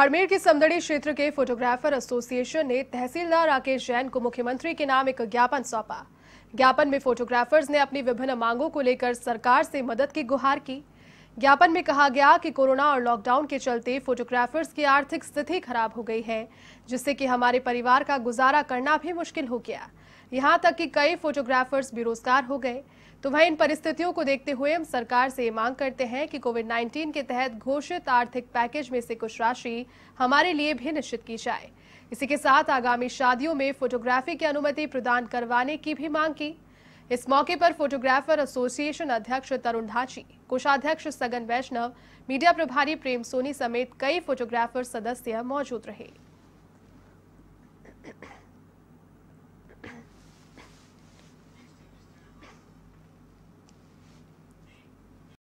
बाड़मेर के समदड़ी क्षेत्र के फोटोग्राफर एसोसिएशन ने तहसीलदार राकेश जैन को मुख्यमंत्री के नाम एक ज्ञापन सौंपा ज्ञापन में फोटोग्राफर्स ने अपनी विभिन्न मांगों को लेकर सरकार से मदद की गुहार की ज्ञापन में कहा गया कि कोरोना और लॉकडाउन के चलते फोटोग्राफर्स की आर्थिक स्थिति खराब हो गई है जिससे कि हमारे परिवार का गुजारा करना भी मुश्किल हो गया यहां तक कि कई फोटोग्राफर्स बेरोजगार हो गए तो वह इन परिस्थितियों को देखते हुए हम सरकार से मांग करते हैं कि कोविड 19 के तहत घोषित आर्थिक पैकेज में से कुछ राशि हमारे लिए भी निश्चित की जाए इसी के साथ आगामी शादियों में फोटोग्राफी की अनुमति प्रदान करवाने की भी मांग की इस मौके पर फोटोग्राफर एसोसिएशन अध्यक्ष तरुण धाची कोषाध्यक्ष सगन वैष्णव मीडिया प्रभारी प्रेम सोनी समेत कई फोटोग्राफर सदस्य मौजूद रहे